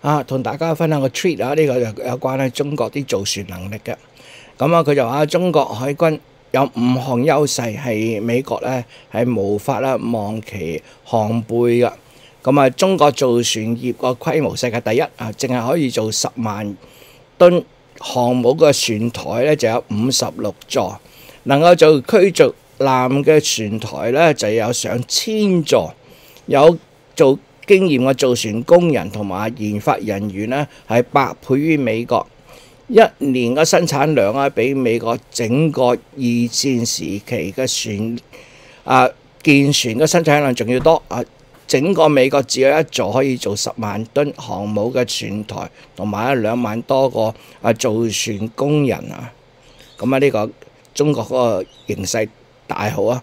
啊，同大家分享個 treat 啊，呢個有關咧中國啲造船能力嘅。咁啊，佢就話中國海軍有五項優勢係美國咧係無法啦望其項背嘅。咁啊，中國造船業個規模世界第一啊，淨係可以做十萬噸航母嘅船台咧就有五十六座，能夠做驅逐艦嘅船台咧就有上千座，有做。经验嘅造船工人同埋研发人员咧系百倍于美国，一年嘅生产量啊比美国整个二战时期嘅船啊建船嘅生产量仲要多啊！整个美国只有一座可以做十万吨航母嘅船台，同埋兩两万多个啊造船工人啊！咁啊呢个中国嗰个形势大好啊！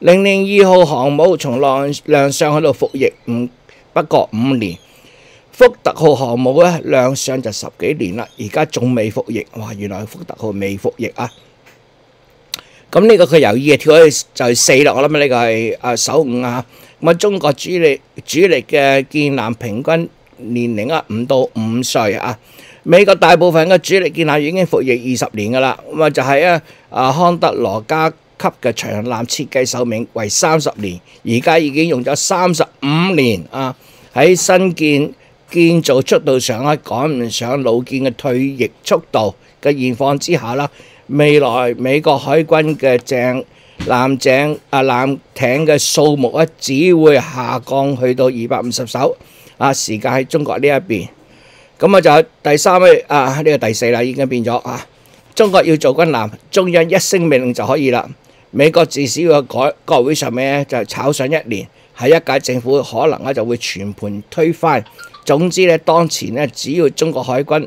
零零二号航母从浪亮相喺度服役唔不过五年，福特号航母咧亮相就十几年啦，而家仲未服役，哇！原来福特号未服役啊！咁呢个佢由二跳起就四啦，我谂呢个系啊首五啊！咁啊，中国主力主力嘅舰舰平均年龄啊五到五岁啊！美国大部分嘅主力舰舰已经服役二十年噶啦，咁啊就系啊啊康德罗加。级嘅长舰设计寿命为三十年，而家已经用咗三十五年啊！喺新建建造速度上咧，赶唔上老建嘅退役速度嘅现况之下啦，未来美国海军嘅舰舰艇啊舰艇嘅数目咧，只会下降去到二百五十艘啊！时间喺中国呢一边，咁啊就第三位啊呢个第四啦，已经变咗啊！中国要做军舰，中央一声命令就可以啦。美國至少個改國會上面咧就炒上一年，喺一屆政府可能咧就會全盤推翻。總之咧，當前咧只要中國海軍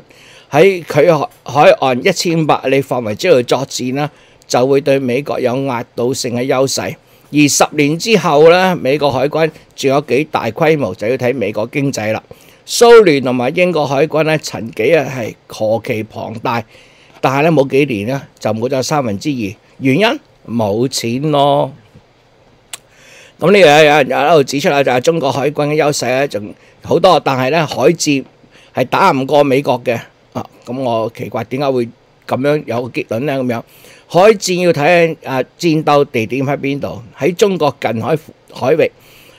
喺佢海海岸一千五百里範圍之內作戰啦，就會對美國有壓倒性嘅優勢。而十年之後咧，美國海軍仲有幾大規模就要睇美國經濟啦。蘇聯同埋英國海軍咧，曾經日係何其龐大，但係咧冇幾年咧就冇咗三分之二，原因？冇錢咯，咁呢樣有人又喺度指出啦，就係中國海軍嘅優勢咧，仲好多，但系咧海戰係打唔過美國嘅啊！咁我奇怪點解會咁樣有結論咧？咁樣海戰要睇啊戰鬥地點喺邊度？喺中國近海海域，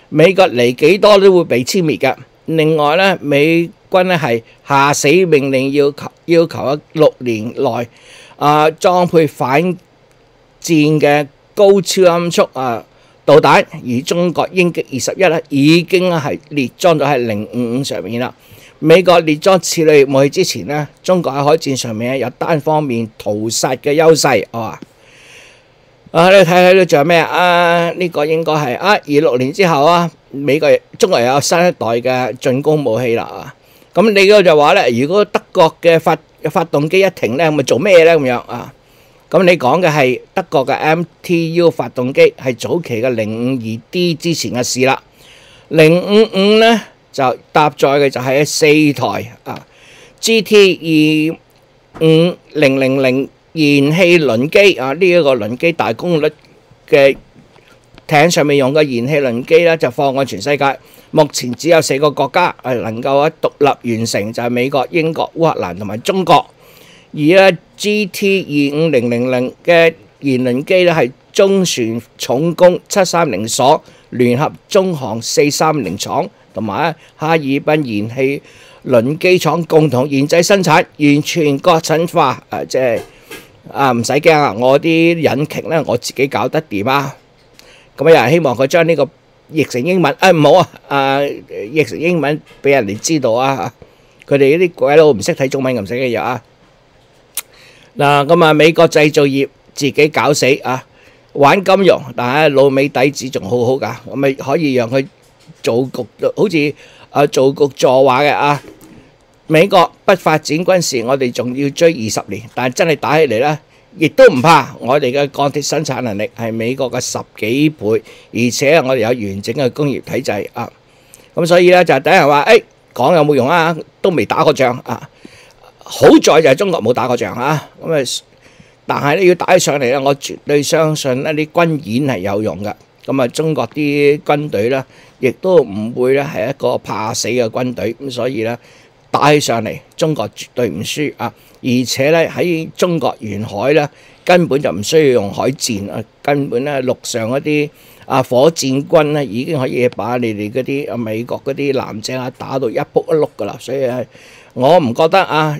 美國嚟幾多都會被殲滅嘅。另外咧，美軍咧係下死命令要求要求一六年內啊裝配反。战嘅高超音速啊导弹，而中国鹰击二十一咧已经系列装咗喺零五五上面啦。美国列装此类武器之前咧，中国喺海战上面有单方面屠杀嘅优势。我啊，你睇睇呢仲有咩啊？呢个应该系啊，二六年之后啊，美国、中国又有新一代嘅进攻武器啦。啊，咁你嗰个就话咧，如果德国嘅发发动机一停咧，咪做咩咧咁样啊？咁你讲嘅系德国嘅 MTU 发动机系早期嘅零五二 D 之前嘅事啦，零五五咧就搭载嘅就系四台啊 GT 二五零零零燃气轮机啊呢一个轮机大功率嘅艇上面用嘅燃气轮机咧就放喺全世界，目前只有四个国家系能够啊独立完成，就系美国、英国、乌克兰同埋中国。而啊，G T 二五零零零嘅燃輪機咧，係中船重工七三零所聯合中航四三零廠同埋啊哈爾濱燃氣輪機廠共同研製生產，完全國產化啊！即係啊，唔使驚啊，我啲引擎咧我自己搞得掂啊。咁啊，有人希望佢將呢個譯成英文啊，唔好啊啊，譯成英文俾人哋知道啊，佢哋呢啲鬼佬唔識睇中文又唔識嘅嘢啊！嗱，咁啊，美国制造业自己搞死啊，玩金融，但系老美底子仲好好噶，我咪可以让佢做局，好似啊做局坐话嘅啊。美国不发展军事，我哋仲要追二十年，但系真系打起嚟咧，亦都唔怕。我哋嘅钢铁生产能力系美国嘅十几倍，而且我哋有完整嘅工业体制啊。咁所以咧就等人话，诶讲有冇用啊？都未打过仗啊。好在就係中國冇打過仗啊，咁啊，但係咧要打起上嚟咧，我絕對相信一啲軍演係有用嘅。咁啊，中國啲軍隊咧，亦都唔會咧係一個怕死嘅軍隊。咁所以咧，打起上嚟，中國絕對唔輸啊！而且咧喺中國沿海咧，根本就唔需要用海戰啊，根本咧陸上嗰啲啊火箭軍咧已經可以把你哋嗰啲啊美國嗰啲艦艇啊打到一卜一碌噶啦。所以我唔覺得啊。